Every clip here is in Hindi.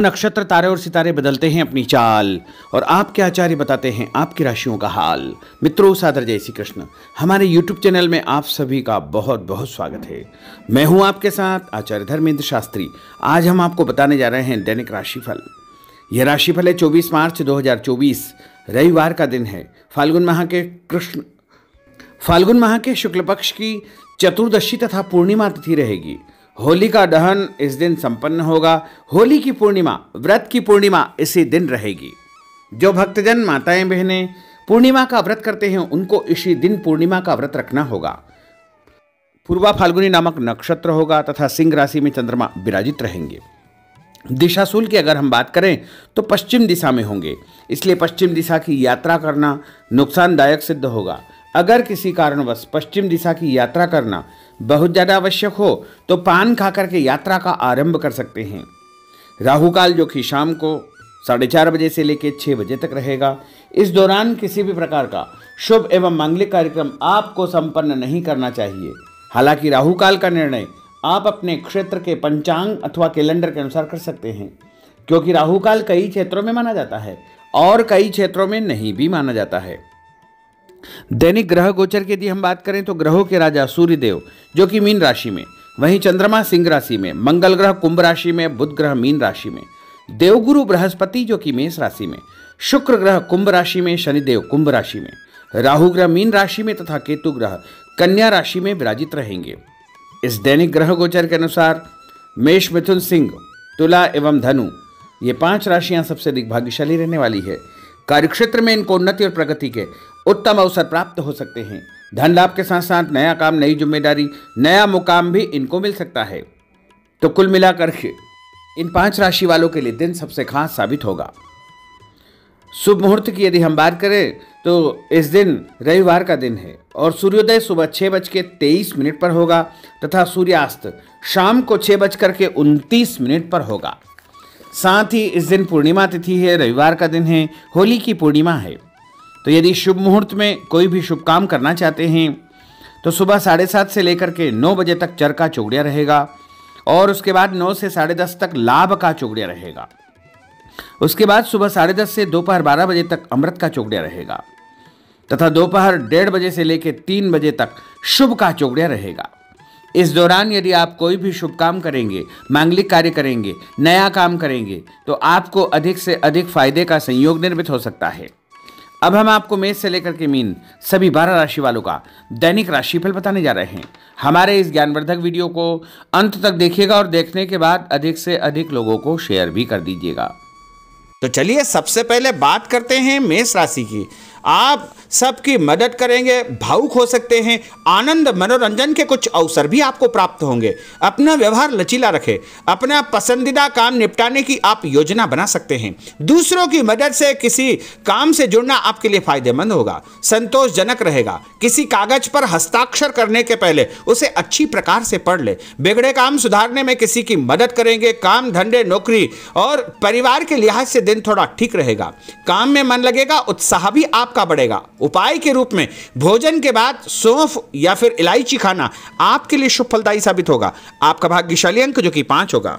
नक्षत्र तारे और सितारे बदलते हैं अपनी चाल और आपके आचार्य बताते हैं आपकी राशियों का हाल मित्रों सादर जय श्री कृष्ण हमारे यूट्यूब चैनल में आप सभी का बहुत बहुत स्वागत है मैं हूं आपके साथ आचार्य धर्मेंद्र शास्त्री आज हम आपको बताने जा रहे हैं दैनिक राशिफल यह राशिफल है चौबीस मार्च दो रविवार का दिन है फाल्गुन माह के कृष्ण फाल्गुन माह के शुक्ल पक्ष की चतुर्दशी तथा पूर्णिमा तिथि रहेगी होली का दहन इस दिन संपन्न होगा होली की पूर्णिमा व्रत की पूर्णिमा इसी दिन रहेगी जो भक्तजन माताएं बहनें पूर्णिमा का व्रत करते हैं उनको इसी दिन पूर्णिमा का व्रत रखना होगा पूर्वा फाल्गुनी नामक नक्षत्र होगा तथा सिंह राशि में चंद्रमा विराजित रहेंगे दिशाशूल की अगर हम बात करें तो पश्चिम दिशा में होंगे इसलिए पश्चिम दिशा की यात्रा करना नुकसानदायक सिद्ध होगा अगर किसी कारणवश पश्चिम दिशा की यात्रा करना बहुत ज़्यादा आवश्यक हो तो पान खा करके यात्रा का आरंभ कर सकते हैं राहु काल जो कि शाम को साढ़े चार बजे से लेकर छः बजे तक रहेगा इस दौरान किसी भी प्रकार का शुभ एवं मांगलिक कार्यक्रम आपको संपन्न नहीं करना चाहिए हालांकि राहु काल का निर्णय आप अपने क्षेत्र के पंचांग अथवा कैलेंडर के अनुसार कर सकते हैं क्योंकि राहुकाल कई क्षेत्रों में माना जाता है और कई क्षेत्रों में नहीं भी माना जाता है दैनिक ग्रह गोचर की यदि हम बात करें तो ग्रहों के राजा सूर्यदेव जो कि मीन राशि में वहीं चंद्रमा सिंह राशि में मंगल ग्रह कुंभ राशि में बुध ग्रह मीन राशि में देवगुरु बृहस्पति जो कि मेष राशि में शुक्र ग्रह कुंभ राशि में शनिदेव कुंभ राशि में राहु ग्रह मीन राशि में तथा केतु ग्रह कन्या राशि में विराजित रहेंगे इस दैनिक ग्रह गोचर के अनुसार मेष मिथुन सिंह तुला एवं धनु ये पांच राशियां सबसे अधिक भाग्यशाली रहने वाली है कार्यक्षेत्र में इनको उन्नति और प्रगति के उत्तम अवसर प्राप्त हो सकते हैं धन लाभ के साथ साथ नया काम नई जिम्मेदारी नया मुकाम भी इनको मिल सकता है तो कुल मिलाकर इन पांच राशि वालों के लिए दिन सबसे खास साबित होगा शुभ मुहूर्त की यदि हम बात करें तो इस दिन रविवार का दिन है और सूर्योदय सुबह छः बज के तेईस मिनट पर होगा तथा सूर्यास्त शाम को छः बज के उनतीस मिनट पर होगा साथ ही इस दिन पूर्णिमा तिथि है रविवार का दिन है होली की पूर्णिमा है तो यदि शुभ मुहूर्त में कोई भी शुभ काम करना चाहते हैं तो सुबह साढ़े सात से लेकर के नौ बजे तक चरका चौगड़िया रहेगा और उसके बाद नौ से साढ़े दस तक लाभ का चौगड़िया रहेगा उसके बाद सुबह साढ़े दस से दोपहर बारह बजे तक अमृत का चौगड़िया रहेगा तथा दोपहर डेढ़ बजे से लेकर तीन बजे तक शुभ का चौगड़िया रहेगा इस दौरान यदि आप कोई भी शुभ काम करेंगे मांगलिक कार्य करेंगे नया काम करेंगे तो आपको अधिक से अधिक फायदे का संयोग निर्मित हो सकता है अब हम आपको मेष से लेकर के मीन सभी बारह राशि वालों का दैनिक राशिफल बताने जा रहे हैं हमारे इस ज्ञानवर्धक वीडियो को अंत तक देखिएगा और देखने के बाद अधिक से अधिक लोगों को शेयर भी कर दीजिएगा तो चलिए सबसे पहले बात करते हैं मेष राशि की आप सबकी मदद करेंगे भावुक हो सकते हैं आनंद मनोरंजन के कुछ अवसर भी आपको प्राप्त होंगे अपना व्यवहार लचीला रखें अपना पसंदीदा काम निपटाने की आप योजना बना सकते हैं दूसरों की मदद से किसी काम से जुड़ना आपके लिए फायदेमंद होगा संतोषजनक रहेगा किसी कागज पर हस्ताक्षर करने के पहले उसे अच्छी प्रकार से पढ़ ले बिगड़े काम सुधारने में किसी की मदद करेंगे काम धंधे नौकरी और परिवार के लिहाज से दिन थोड़ा ठीक रहेगा काम में मन लगेगा उत्साह भी आपका बढ़ेगा उपाय के रूप में भोजन के बाद सौंफ या फिर इलायची खाना आपके लिए शुभ फलदायी साबित होगा आपका भाग्यशाली अंक जो कि पांच होगा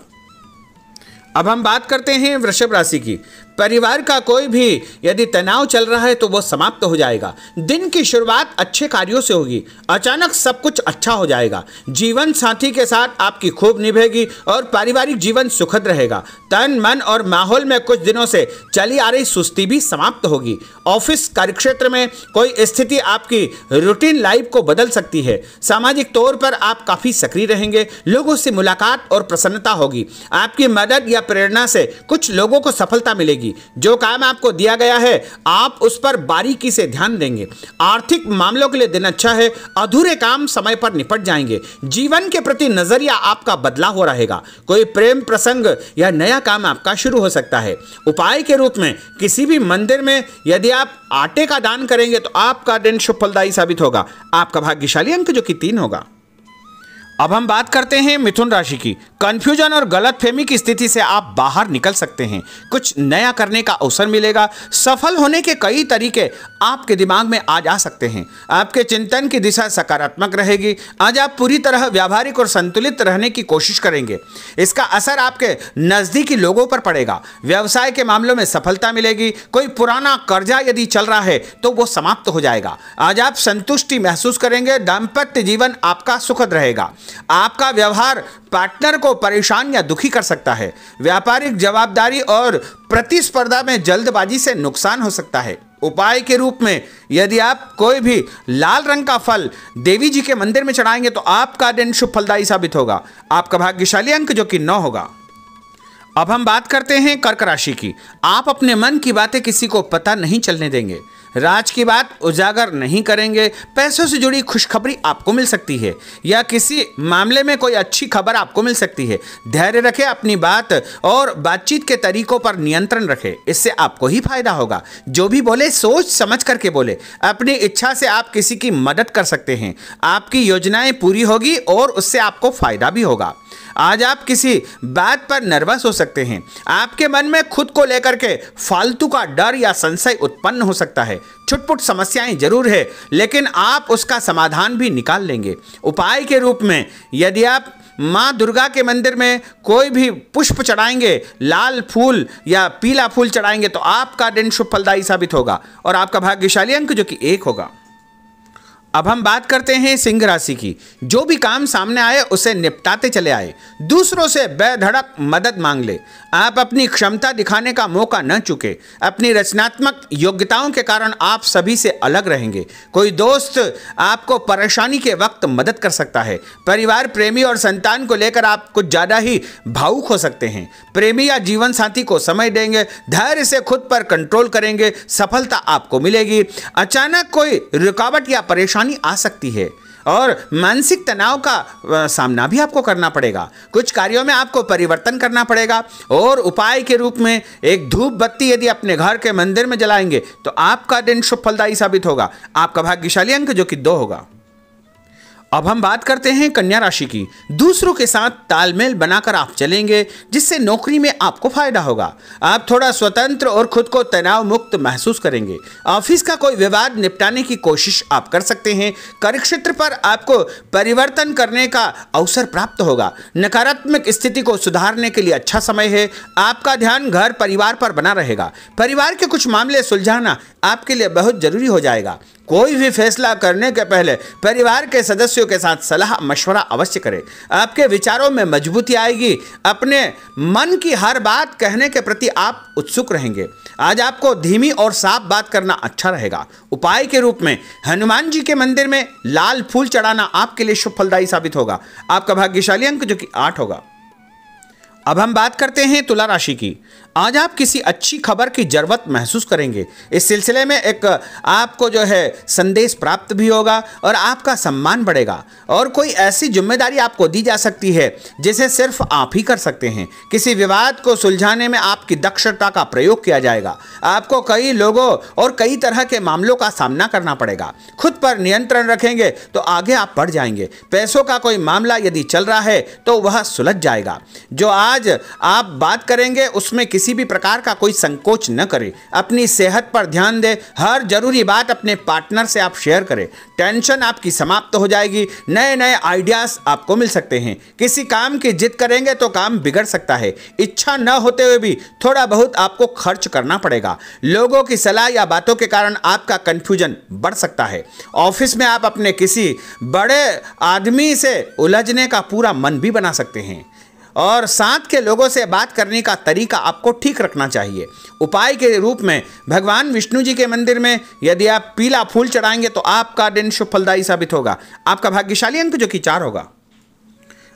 अब हम बात करते हैं वृषभ राशि की परिवार का कोई भी यदि तनाव चल रहा है तो वो समाप्त हो जाएगा दिन की शुरुआत अच्छे कार्यों से होगी अचानक सब कुछ अच्छा हो जाएगा जीवन साथी के साथ आपकी खूब निभेगी और पारिवारिक जीवन सुखद रहेगा तन मन और माहौल में कुछ दिनों से चली आ रही सुस्ती भी समाप्त होगी ऑफिस कार्यक्षेत्र में कोई स्थिति आपकी रूटीन लाइफ को बदल सकती है सामाजिक तौर पर आप काफ़ी सक्रिय रहेंगे लोगों से मुलाकात और प्रसन्नता होगी आपकी मदद या प्रेरणा से कुछ लोगों को सफलता मिलेगी जाएगी जो काम आपको दिया गया है आप उस पर बारीकी से ध्यान देंगे आर्थिक मामलों के लिए दिन अच्छा है अधूरे काम समय पर निपट जाएंगे जीवन के प्रति नजरिया आपका बदला हो रहेगा कोई प्रेम प्रसंग या नया काम आपका शुरू हो सकता है उपाय के रूप में किसी भी मंदिर में यदि आप आटे का दान करेंगे तो आपका दिन शुभ फलदायी साबित होगा आपका भाग्यशाली अंक जो कि तीन होगा अब हम बात करते हैं मिथुन राशि की कंफ्यूजन और गलत फहमी की स्थिति से आप बाहर निकल सकते हैं कुछ नया करने का अवसर मिलेगा सफल होने के कई तरीके आपके दिमाग में आज आ सकते हैं आपके चिंतन की दिशा सकारात्मक रहेगी आज आप पूरी तरह व्यावहारिक और संतुलित रहने की कोशिश करेंगे इसका असर आपके नज़दीकी लोगों पर पड़ेगा व्यवसाय के मामलों में सफलता मिलेगी कोई पुराना कर्जा यदि चल रहा है तो वो समाप्त हो जाएगा आज आप संतुष्टि महसूस करेंगे दाम्पत्य जीवन आपका सुखद रहेगा आपका व्यवहार पार्टनर को परेशान या दुखी कर सकता है व्यापारिक जवाबदारी और प्रतिस्पर्धा में जल्दबाजी से नुकसान हो सकता है उपाय के रूप में यदि आप कोई भी लाल रंग का फल देवी जी के मंदिर में चढ़ाएंगे तो आपका दिन शुभ फलदायी साबित होगा आपका भाग्यशाली अंक जो कि नौ होगा अब हम बात करते हैं कर्क राशि की आप अपने मन की बातें किसी को पता नहीं चलने देंगे राज की बात उजागर नहीं करेंगे पैसों से जुड़ी खुशखबरी आपको मिल सकती है या किसी मामले में कोई अच्छी खबर आपको मिल सकती है धैर्य रखें अपनी बात और बातचीत के तरीकों पर नियंत्रण रखें इससे आपको ही फायदा होगा जो भी बोले सोच समझ करके बोले अपनी इच्छा से आप किसी की मदद कर सकते हैं आपकी योजनाएं पूरी होगी और उससे आपको फायदा भी होगा आज आप किसी बात पर नर्वस हो सकते हैं आपके मन में खुद को लेकर के फालतू का डर या संशय उत्पन्न हो सकता है छुटपुट समस्याएं जरूर है लेकिन आप उसका समाधान भी निकाल लेंगे उपाय के रूप में यदि आप माँ दुर्गा के मंदिर में कोई भी पुष्प चढ़ाएंगे लाल फूल या पीला फूल चढ़ाएंगे तो आपका दिन शुभ फलदायी साबित होगा और आपका भाग्यशाली अंक जो कि एक होगा अब हम बात करते हैं सिंह राशि की जो भी काम सामने आए उसे निपटाते चले आए दूसरों से बेधड़क मदद मांग ले आप अपनी क्षमता दिखाने का मौका न चुके अपनी रचनात्मक योग्यताओं के कारण आप सभी से अलग रहेंगे कोई दोस्त आपको परेशानी के वक्त मदद कर सकता है परिवार प्रेमी और संतान को लेकर आप कुछ ज़्यादा ही भावुक हो सकते हैं प्रेमी या जीवन साथी को समय देंगे धैर्य से खुद पर कंट्रोल करेंगे सफलता आपको मिलेगी अचानक कोई रुकावट या परेशानी परेशानी आ सकती है और मानसिक तनाव का सामना भी आपको करना पड़ेगा कुछ कार्यों में आपको परिवर्तन करना पड़ेगा और उपाय के रूप में एक धूप बत्ती यदि अपने घर के मंदिर में जलाएंगे तो आपका दिन शुभ फलदायी साबित होगा आपका भाग्यशाली अंक जो कि दो होगा अब हम बात करते हैं कन्या राशि की दूसरों के साथ तालमेल बनाकर आप चलेंगे जिससे नौकरी में आपको फायदा होगा आप थोड़ा स्वतंत्र और खुद को तनाव मुक्त महसूस करेंगे ऑफिस का कोई विवाद निपटाने की कोशिश आप कर सकते हैं कार्यक्षेत्र पर आपको परिवर्तन करने का अवसर प्राप्त होगा नकारात्मक स्थिति को सुधारने के लिए अच्छा समय है आपका ध्यान घर परिवार पर बना रहेगा परिवार के कुछ मामले सुलझाना आपके लिए बहुत जरूरी हो जाएगा कोई भी फैसला करने के पहले परिवार के सदस्यों के साथ सलाह मशवरा अवश्य करें आपके विचारों में मजबूती आएगी अपने मन की हर बात कहने के प्रति आप उत्सुक रहेंगे आज आपको धीमी और साफ बात करना अच्छा रहेगा उपाय के रूप में हनुमान जी के मंदिर में लाल फूल चढ़ाना आपके लिए शुभ फलदायी साबित होगा आपका भाग्यशाली अंक जो कि आठ होगा अब हम बात करते हैं तुला राशि की आज आप किसी अच्छी खबर की ज़रूरत महसूस करेंगे इस सिलसिले में एक आपको जो है संदेश प्राप्त भी होगा और आपका सम्मान बढ़ेगा और कोई ऐसी जिम्मेदारी आपको दी जा सकती है जिसे सिर्फ आप ही कर सकते हैं किसी विवाद को सुलझाने में आपकी दक्षता का प्रयोग किया जाएगा आपको कई लोगों और कई तरह के मामलों का सामना करना पड़ेगा खुद पर नियंत्रण रखेंगे तो आगे आप बढ़ जाएंगे पैसों का कोई मामला यदि चल रहा है तो वह सुलझ जाएगा जो आज आज आप बात करेंगे उसमें किसी भी प्रकार का कोई संकोच न करें अपनी सेहत पर ध्यान दें हर जरूरी बात अपने पार्टनर से आप शेयर करें टेंशन आपकी समाप्त हो जाएगी नए नए आइडियाज़ आपको मिल सकते हैं किसी काम की जिद करेंगे तो काम बिगड़ सकता है इच्छा न होते हुए भी थोड़ा बहुत आपको खर्च करना पड़ेगा लोगों की सलाह या बातों के कारण आपका कन्फ्यूजन बढ़ सकता है ऑफिस में आप अपने किसी बड़े आदमी से उलझने का पूरा मन भी बना सकते हैं और साथ के लोगों से बात करने का तरीका आपको ठीक रखना चाहिए उपाय के रूप में भगवान विष्णु जी के मंदिर में यदि आप पीला फूल चढ़ाएंगे तो आपका दिन शुभ फलदायी साबित होगा आपका भाग्यशाली अंक जो कि चार होगा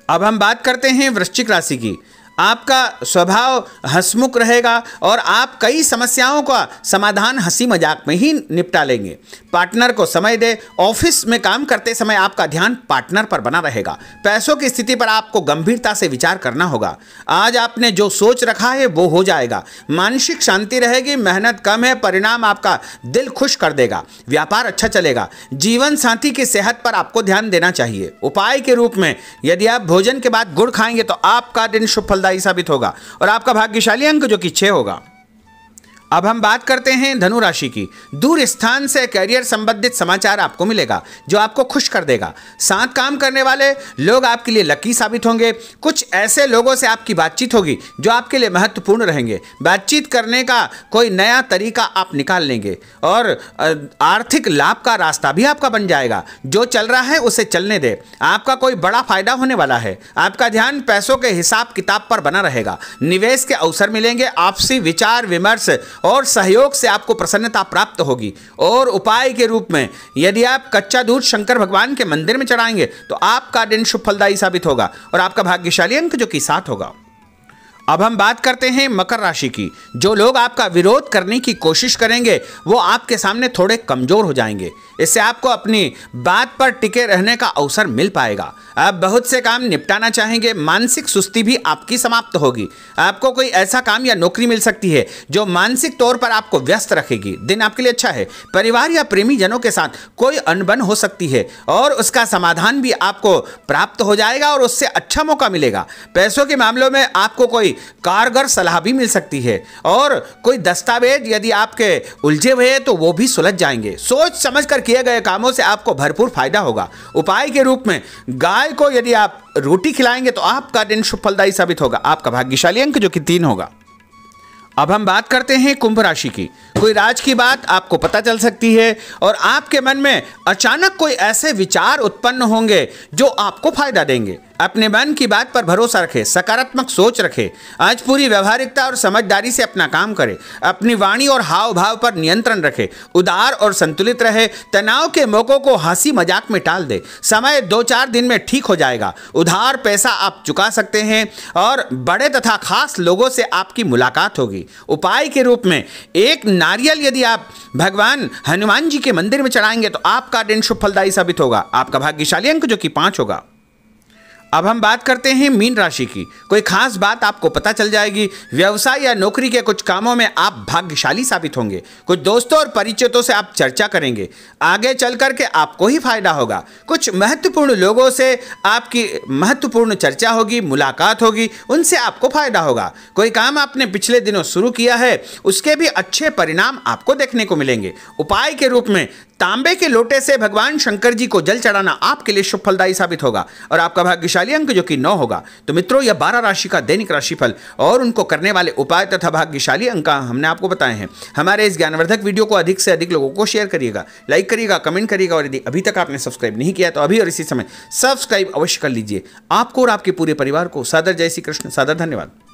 अब हम बात करते हैं वृश्चिक राशि की आपका स्वभाव हंसमुख रहेगा और आप कई समस्याओं का समाधान हंसी मजाक में ही निपटा लेंगे पार्टनर को समय दे ऑफिस में काम करते समय आपका ध्यान पार्टनर पर बना रहेगा पैसों की स्थिति पर आपको गंभीरता से विचार करना होगा आज आपने जो सोच रखा है वो हो जाएगा मानसिक शांति रहेगी मेहनत कम है परिणाम आपका दिल खुश कर देगा व्यापार अच्छा चलेगा जीवन साथी की सेहत पर आपको ध्यान देना चाहिए उपाय के रूप में यदि आप भोजन के बाद गुड़ खाएंगे तो आपका दिन शुभ स्थायी साबित होगा और आपका भाग्यशाली अंक जो कि छः होगा अब हम बात करते हैं धनु राशि की दूर स्थान से करियर संबंधित समाचार आपको मिलेगा जो आपको खुश कर देगा साथ काम करने वाले लोग आपके लिए लकी साबित होंगे कुछ ऐसे लोगों से आपकी बातचीत होगी जो आपके लिए महत्वपूर्ण रहेंगे बातचीत करने का कोई नया तरीका आप निकाल लेंगे और आर्थिक लाभ का रास्ता भी आपका बन जाएगा जो चल रहा है उसे चलने दे आपका कोई बड़ा फायदा होने वाला है आपका ध्यान पैसों के हिसाब किताब पर बना रहेगा निवेश के अवसर मिलेंगे आपसी विचार विमर्श और सहयोग से आपको प्रसन्नता प्राप्त होगी और उपाय के रूप में यदि आप कच्चा दूध शंकर भगवान के मंदिर में चढ़ाएंगे तो आपका दिन शुभ फलदायी साबित होगा और आपका भाग्यशाली अंक जो कि साथ होगा अब हम बात करते हैं मकर राशि की जो लोग आपका विरोध करने की कोशिश करेंगे वो आपके सामने थोड़े कमज़ोर हो जाएंगे इससे आपको अपनी बात पर टिके रहने का अवसर मिल पाएगा आप बहुत से काम निपटाना चाहेंगे मानसिक सुस्ती भी आपकी समाप्त होगी आपको कोई ऐसा काम या नौकरी मिल सकती है जो मानसिक तौर पर आपको व्यस्त रखेगी दिन आपके लिए अच्छा है परिवार या प्रेमी जनों के साथ कोई अनबन हो सकती है और उसका समाधान भी आपको प्राप्त हो जाएगा और उससे अच्छा मौका मिलेगा पैसों के मामलों में आपको कोई कारगर सलाह भी मिल सकती है और कोई दस्तावेज यदि आपके उलझे हुए हैं तो वो भी सुलझ जाएंगे सोच समझ कर किए गए कामों से आपको भरपूर फायदा होगा उपाय के रूप में गाय को यदि आप रोटी खिलाएंगे तो आपका दिन सुफलदायी साबित होगा आपका भाग्यशाली अंक जो कि तीन होगा अब हम बात करते हैं कुंभ राशि की कोई राज की बात आपको पता चल सकती है और आपके मन में अचानक कोई ऐसे विचार उत्पन्न होंगे जो आपको फायदा देंगे अपने मन की बात पर भरोसा रखें सकारात्मक सोच रखें आज पूरी व्यवहारिकता और समझदारी से अपना काम करें अपनी वाणी और हाव भाव पर नियंत्रण रखें उदार और संतुलित रहे तनाव के मौक़ों को हंसी मजाक में टाल दें समय दो चार दिन में ठीक हो जाएगा उधार पैसा आप चुका सकते हैं और बड़े तथा खास लोगों से आपकी मुलाकात होगी उपाय के रूप में एक नारियल यदि आप भगवान हनुमान जी के मंदिर में चढ़ाएंगे तो आपका दिन शुभ फलदायी साबित होगा आपका भाग्यशाली अंक जो कि पाँच होगा अब हम बात करते हैं मीन राशि की कोई खास बात आपको पता चल जाएगी व्यवसाय या नौकरी के कुछ कामों में आप भाग्यशाली साबित होंगे कुछ दोस्तों और परिचितों से आप चर्चा करेंगे आगे चल करके आपको ही फायदा होगा कुछ महत्वपूर्ण लोगों से आपकी महत्वपूर्ण चर्चा होगी मुलाकात होगी उनसे आपको फायदा होगा कोई काम आपने पिछले दिनों शुरू किया है उसके भी अच्छे परिणाम आपको देखने को मिलेंगे उपाय के रूप में तांबे के लोटे से भगवान शंकर जी को जल चढ़ाना आपके लिए शुभ फलदायी साबित होगा और आपका भाग्यशाली अंक जो कि नौ होगा तो मित्रों यह बारह राशि का दैनिक राशिफल और उनको करने वाले उपाय तथा भाग्यशाली अंक हमने आपको बताए हैं हमारे इस ज्ञानवर्धक वीडियो को अधिक से अधिक लोगों को शेयर करिएगा लाइक करिएगा कमेंट करिएगा और यदि अभी तक आपने सब्सक्राइब नहीं किया तो अभी और इसी समय सब्सक्राइब अवश्य कर लीजिए आपको और आपके पूरे परिवार को सादर जय श्री कृष्ण सादर धन्यवाद